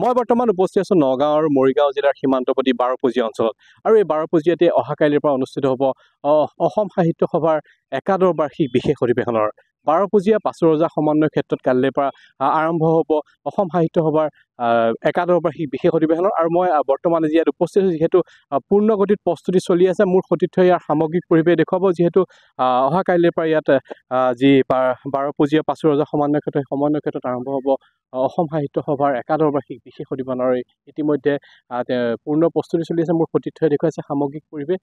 মই বৰ্তমান উপস্থিত আছোঁ আৰু মৰিগাঁও জিলাৰ সীমান্তৱতী বাৰপুজীয়া অঞ্চলত আৰু এই বাৰপুজীয়াতে অহা কাইলৈৰ পৰা অনুষ্ঠিত হ'ব অসম সাহিত্য সভাৰ একাদশ বাৰ্ষিক বিশেষ অধিৱেশনৰ বাৰপূজীয়া পাঁচু ৰজা সমন্বয়ৰ ক্ষেত্ৰত কালিলে পৰা আৰম্ভ হ'ব অসম সাহিত্য সভাৰ একাদশ বাৰ্ষিক বিশেষ অধিৱেশনৰ আৰু মই বৰ্তমানে যি ইয়াত উপস্থিত হৈছোঁ যিহেতু পূৰ্ণ গতিত প্ৰস্তুতি চলি আছে মোৰ সতীৰ্থ ইয়াৰ সামগ্ৰিক পৰিৱেশ দেখুৱাব যিহেতু অহা কাইলৈৰ পৰা ইয়াত যি বাৰ বাৰপূজীয়া পাঁচু ৰজা সমন্বয় ক্ষেত্ৰত সেই সমন্বয়ৰ ক্ষেত্ৰত আৰম্ভ হ'ব অসম সাহিত্য সভাৰ একাদশ বাৰ্ষিক বিশেষ অধিৱেশনৰ ইতিমধ্যে পূৰ্ণ প্ৰস্তুতি চলি আছে মোৰ সতীৰ্থই দেখুৱাইছে সামগ্ৰিক পৰিৱেশ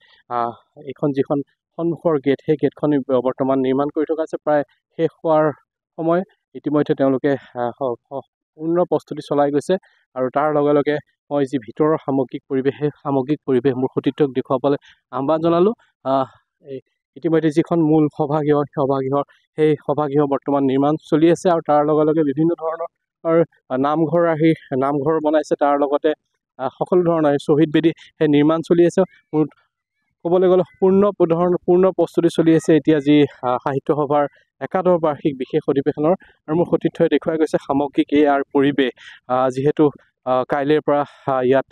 এইখন যিখন সন্মুখৰ গেট সেই গেটখন বৰ্তমান নিৰ্মাণ কৰি থকা আছে প্ৰায় শেষ হোৱাৰ সময় ইতিমধ্যে তেওঁলোকে সম্পূৰ্ণ প্ৰস্তুতি চলাই গৈছে আৰু তাৰ লগে লগে মই যি ভিতৰৰ সামগ্ৰিক পৰিৱেশ সেই সামগ্ৰিক পৰিৱেশ মোৰ সতীৰ্থক দেখুৱাবলৈ আহ্বান জনালোঁ ইতিমধ্যে যিখন মূল সভাগৃহ সভাগৃহ সেই সভাগৃহ বৰ্তমান নিৰ্মাণ চলি আছে আৰু তাৰ লগে লগে বিভিন্ন ধৰণৰ নামঘৰ আহি নামঘৰ বনাইছে তাৰ লগতে সকলো ধৰণৰ শ্বহীদ বেদী সেই নিৰ্মাণ চলি আছে মোৰ ক'বলৈ গ'লে পূৰ্ণ ধৰণ পূৰ্ণ প্ৰস্তুতি চলি আছে এতিয়া যি সাহিত্য সভাৰ একাদশ বাৰ্ষিক বিশেষ অধিৱেশনৰ আৰু মোৰ সতীৰ্থই দেখুৱাই গৈছে সামগ্ৰিক ইয়াৰ পৰিৱেশ যিহেতু কাইলৈৰ পৰা ইয়াত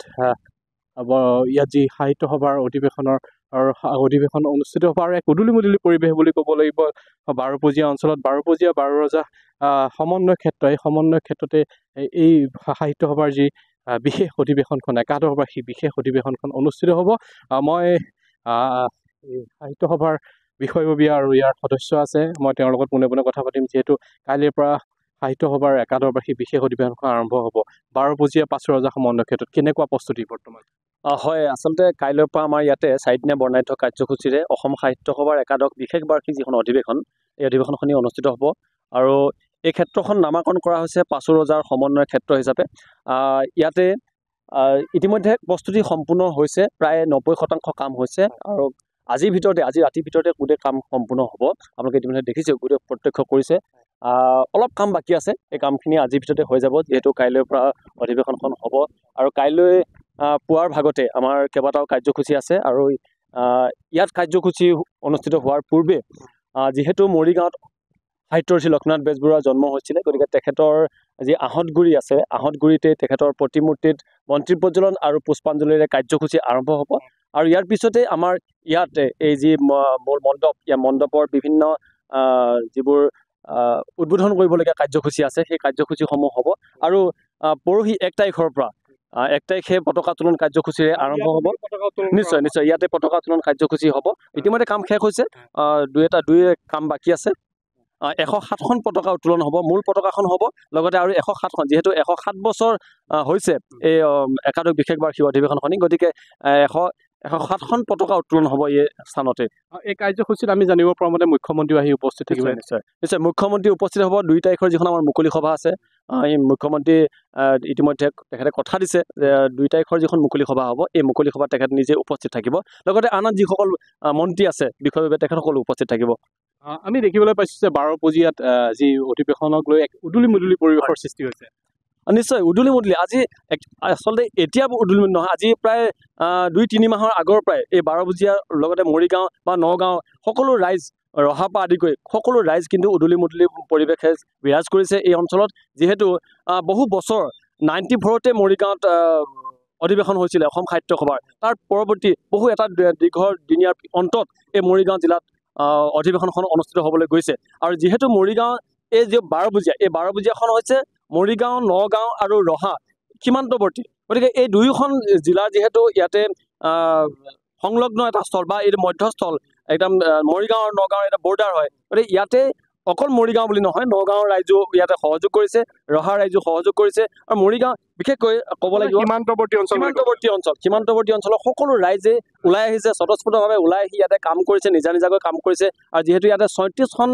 ইয়াত যি সাহিত্য সভাৰ অধিৱেশনৰ অধিৱেশন অনুষ্ঠিত হ'ব আৰু এক উদুলি মুদুলি পৰিৱেশ বুলি ক'ব লাগিব বাৰপজীয়া অঞ্চলত বাৰপজীয়া বাৰ ৰজা সমন্বয় ক্ষেত্ৰ এই সমন্বয় ক্ষেত্ৰতে এই সাহিত্য সভাৰ যি বিশেষ অধিৱেশনখন একাদশ বাৰ্ষিক বিশেষ অধিৱেশনখন অনুষ্ঠিত হ'ব মই সাহিত্য সভাৰ বিষয়ববীয়া আৰু ইয়াৰ সদস্য আছে মই তেওঁৰ লগত পোনে পোনে কথা পাতিম যিহেতু কাইলৈৰ পৰা সাহিত্য সভাৰ একাদশ বাৰ্ষিক বিশেষ অধিৱেশনখন আৰম্ভ হ'ব বাৰ বজীয়া পাছৰ ৰজা সমন্বয় ক্ষেত্ৰত কেনেকুৱা প্ৰস্তুতি বৰ্তমান হয় আচলতে কাইলৈৰ পৰা আমাৰ ইয়াতে চাৰিদিনীয়া বৰ্ণাঢ্য কাৰ্যসূচীৰে অসম সাহিত্য সভাৰ একাদশ বিশেষ বাৰ্ষিক যিখন অধিৱেশন এই অধিৱেশনখিনি অনুষ্ঠিত হ'ব আৰু এই ক্ষেত্ৰখন নামাকৰণ কৰা হৈছে পাছু ৰজাৰ সমন্বয়ৰ ক্ষেত্ৰ হিচাপে ইয়াতে ইতিমধ্যে প্ৰস্তুতি সম্পূৰ্ণ হৈছে প্ৰায় নব্বৈ শতাংশ কাম হৈছে আৰু আজিৰ ভিতৰতে আজি ৰাতিৰ ভিতৰতে গোটেই কাম সম্পূৰ্ণ হ'ব আপোনালোকে ইতিমধ্যে দেখিছে গোটেই প্ৰত্যক্ষ কৰিছে অলপ কাম বাকী আছে এই কামখিনি আজিৰ ভিতৰতে হৈ যাব যিহেতু কাইলৈৰ পৰা অধিৱেশনখন হ'ব আৰু কাইলৈ পুৱাৰ ভাগতে আমাৰ কেইবাটাও কাৰ্যসূচী আছে আৰু ইয়াত কাৰ্যসূচী অনুষ্ঠিত হোৱাৰ পূৰ্বে যিহেতু মৰিগাঁৱত সাহিত্যৰ শ্ৰী লক্ষ্মীনাথ বেজবৰুৱাৰ জন্ম হৈছিলে গতিকে তেখেতৰ যি আহঁতগুৰি আছে আহঁতগুৰিতে তেখেতৰ প্ৰতিমূৰ্তিত মন্ত্ৰী প্ৰজ্বলন আৰু পুষ্পাঞ্জলিৰে কাৰ্যসূচী আৰম্ভ হ'ব আৰু ইয়াৰ পিছতে আমাৰ ইয়াতে এই যি মূল মণ্ডপ ইয়াৰ মণ্ডপৰ বিভিন্ন যিবোৰ উদ্বোধন কৰিবলগীয়া কাৰ্যসূচী আছে সেই কাৰ্যসূচীসমূহ হ'ব আৰু পৰহি এক তাৰিখৰ পৰা এক তাৰিখে পতাকা উত্তোলন কাৰ্যসূচীৰে আৰম্ভ হ'ব নিশ্চয় নিশ্চয় ইয়াতে পতাকা উত্তোলন কাৰ্যসূচী হ'ব ইতিমধ্যে কাম শেষ হৈছে দুই এটা দুই কাম বাকী আছে এশ সাতখন পতাকা উত্তোলন হ'ব মূল পতাকাখন হ'ব লগতে আৰু এশ সাতখন যিহেতু এশ সাত বছৰ হৈছে এই একাদশ বিশেষবাৰ শিৱ অধিৱেশনখনি গতিকে এশ এশ সাতখন পতাকা উত্তোলন হ'ব এই স্থানতে এই কাৰ্যসূচীত আমি জানিব পৰা মতে মুখ্যমন্ত্ৰীও আহি উপস্থিত থাকিব নিশ্চয় নিশ্চয় মুখ্যমন্ত্ৰী উপস্থিত হ'ব দুই তাৰিখৰ যিখন আমাৰ মুকলি সভা আছে এই মুখ্যমন্ত্ৰী ইতিমধ্যে তেখেতে কথা দিছে যে দুই তাৰিখৰ যিখন মুকলি সভা হ'ব এই মুকলি সভাত তেখেত নিজে উপস্থিত থাকিব লগতে আন আন যিসকল মন্ত্ৰী আছে বিষয়ৰ তেখেতসকলো উপস্থিত থাকিব আমি দেখিবলৈ পাইছো যে বাৰপজিয়াত যি অধিৱেশনক লৈ এক উদুলি মুদুলি পৰিৱেশৰ সৃষ্টি হৈছে নিশ্চয় উদুলি মুদুলি আজি আচলতে এতিয়া উদুলি মুদুলি নহয় আজি প্ৰায় দুই তিনি মাহৰ আগৰ পৰাই এই বাৰপজিয়াৰ লগতে মৰিগাঁও বা নগাঁও সকলো ৰাইজ ৰহাৰ পৰা আদি কৰি সকলো ৰাইজ কিন্তু উদুলি মুদুলি পৰিৱেশে বিৰাজ কৰিছে এই অঞ্চলত যিহেতু বহু বছৰ নাইণ্টি ফ'ৰতে মৰিগাঁৱত অধিৱেশন হৈছিলে অসম সাহিত্য সভাৰ তাৰ পৰৱৰ্তী বহু এটা দীঘৰ দিনীয়াৰ অন্তত এই মৰিগাঁও জিলাত অধিৱেশনখন অনুষ্ঠিত হ'বলৈ গৈছে আৰু যিহেতু মৰিগাঁও এই যি বাৰবুজীয়া এই বাৰবুজীয়াখন হৈছে মৰিগাঁও নগাঁও আৰু ৰহা সীমান্তৱৰ্তী গতিকে এই দুয়োখন জিলা যিহেতু ইয়াতে সংলগ্ন এটা স্থল বা এই মধ্যস্থল একদম মৰিগাঁও আৰু নগাঁৱৰ এটা বৰ্ডাৰ হয় গতিকে ইয়াতে অকল মৰিগাঁও বুলি নহয় নগাঁৱৰ ৰাইজো ইয়াতে সহযোগ কৰিছে ৰহা ৰাইজো সহযোগ কৰিছে আৰু মৰিগাঁও বিশেষকৈ ক'ব লাগিব সীমান্তৱৰ্তী অঞ্চল সীমান্তৱৰ্তী অঞ্চল সীমান্তৱৰ্তী অঞ্চলৰ সকলো ৰাইজে ওলাই আহিছে স্বতঃস্ফূৰ্তভাৱে ওলাই আহি ইয়াতে কাম কৰিছে নিজা নিজাকৈ কাম কৰিছে আৰু যিহেতু ইয়াতে ছয়ত্ৰিছখন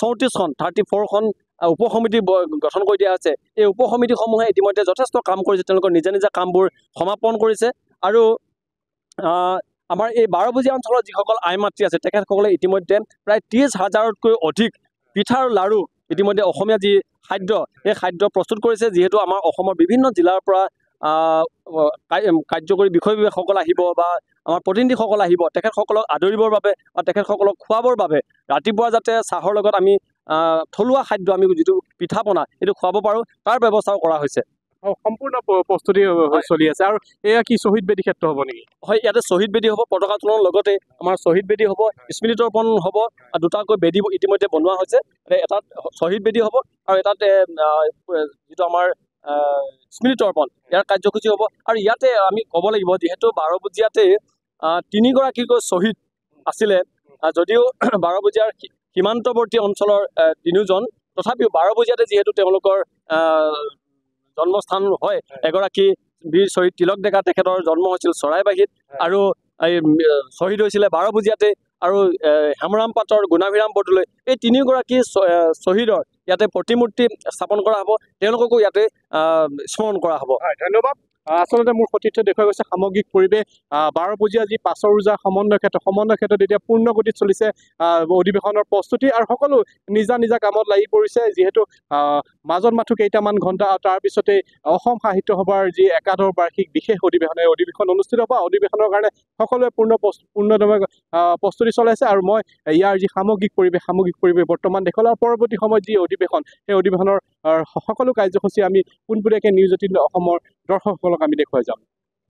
চৌত্ৰিছখন থাৰ্টি ফ'ৰখন উপ সমিতি গঠন কৰি দিয়া আছে এই উপসমিতিসমূহে ইতিমধ্যে যথেষ্ট কাম কৰিছে তেওঁলোকৰ নিজা নিজা কামবোৰ সমাপন কৰিছে আৰু আমাৰ এই বাৰবজীয়া অঞ্চলৰ যিসকল আই মাতৃ আছে তেখেতসকলে ইতিমধ্যে প্ৰায় ত্ৰিছ হাজাৰতকৈ অধিক পিঠা আৰু লাড়ু ইতিমধ্যে অসমীয়া যি খাদ্য সেই খাদ্য প্ৰস্তুত কৰিছে যিহেতু আমাৰ অসমৰ বিভিন্ন জিলাৰ পৰা কাৰ্যকৰী বিষয়বীসকল আহিব বা আমাৰ প্ৰতিনিধিসকল আহিব তেখেতসকলক আদৰিবৰ বাবে বা তেখেতসকলক খোৱাবৰ বাবে ৰাতিপুৱা যাতে চাহৰ লগত আমি থলুৱা খাদ্য আমি যিটো পিঠা পনা সেইটো খোৱাব পাৰোঁ তাৰ ব্যৱস্থাও কৰা হৈছে সম্পূৰ্ণ প্ৰস্তুতি চলি আছে আৰু এয়া কি শ্বহীদ বেদী ক্ষেত্ৰ হ'ব নেকি হয় ইয়াতে শ্বহীদ বেদী হ'ব পতাকা তোলনৰ লগতে আমাৰ শ্বহীদ বেদী হ'ব স্মৃতিতৰ্পণ হ'ব আৰু দুটাকৈ বেদী ইতিমধ্যে বনোৱা হৈছে এটাত শ্বহীদ বেদী হ'ব আৰু এটাত যিটো আমাৰ স্মৃতি স্মৃতিতৰ্পণ ইয়াৰ কাৰ্যসূচী হ'ব আৰু ইয়াতে আমি ক'ব লাগিব যিহেতু বাৰবজীয়াতে তিনিগৰাকীকৈ শ্বহীদ আছিলে যদিও বাৰবজীয়াৰ সীমান্তৱৰ্তী অঞ্চলৰ তিনিওজন তথাপিও বাৰবজীয়াতে যিহেতু তেওঁলোকৰ জন্মস্থান হয় এগৰাকী বীৰ শ্বহীদ তিলক ডেকা তেখেতৰ জন্ম হৈছিল চৰাইবাহীত আৰু এই শ্বহীদ হৈছিলে বাৰভুজীয়াতে আৰু হেমৰাম পাটৰ গুণাভিৰাম বৰদলৈ এই তিনিওগৰাকী শ্বহীদৰ ইয়াতে প্ৰতিমূৰ্তি স্থাপন কৰা হ'ব তেওঁলোককো ইয়াতে স্মৰণ কৰা হ'ব হয় ধন্যবাদ আচলতে মোৰ সতীৰ্থ দেখুৱাই গৈছে সামগ্ৰিক পৰিৱেশ বাৰপুজীয়া যি পাছৰ ৰোজা সমন্বয় ক্ষেত্ৰ সমন্বয় ক্ষেত্ৰত এতিয়া পূৰ্ণ গতিত চলিছে অধিৱেশনৰ প্ৰস্তুতি আৰু সকলো নিজা নিজা কামত লাগি পৰিছে যিহেতু মাজত মাথো কেইটামান ঘণ্টা আৰু তাৰপিছতে অসম সাহিত্য সভাৰ যি একাদশ বাৰ্ষিক বিশেষ অধিৱেশন এই অধিৱেশন অনুষ্ঠিত হ'ব অধিৱেশনৰ কাৰণে সকলোৱে পূৰ্ণ পূৰ্ণভাৱে প্ৰস্তুতি চলাইছে আৰু মই ইয়াৰ যি সামগ্ৰিক পৰিৱেশ সামগ্ৰিক পৰিৱেশ বৰ্তমান দেখুৱাল আৰু পৰৱৰ্তী সময়ত যি অধিৱেশন সেই অধিৱেশনৰ সকলো কাৰ্যসূচী আমি পোনপটীয়াকৈ নিউজ এইটিন অসমৰ দৰ্শকসকলক আমি দেখুৱাই যাম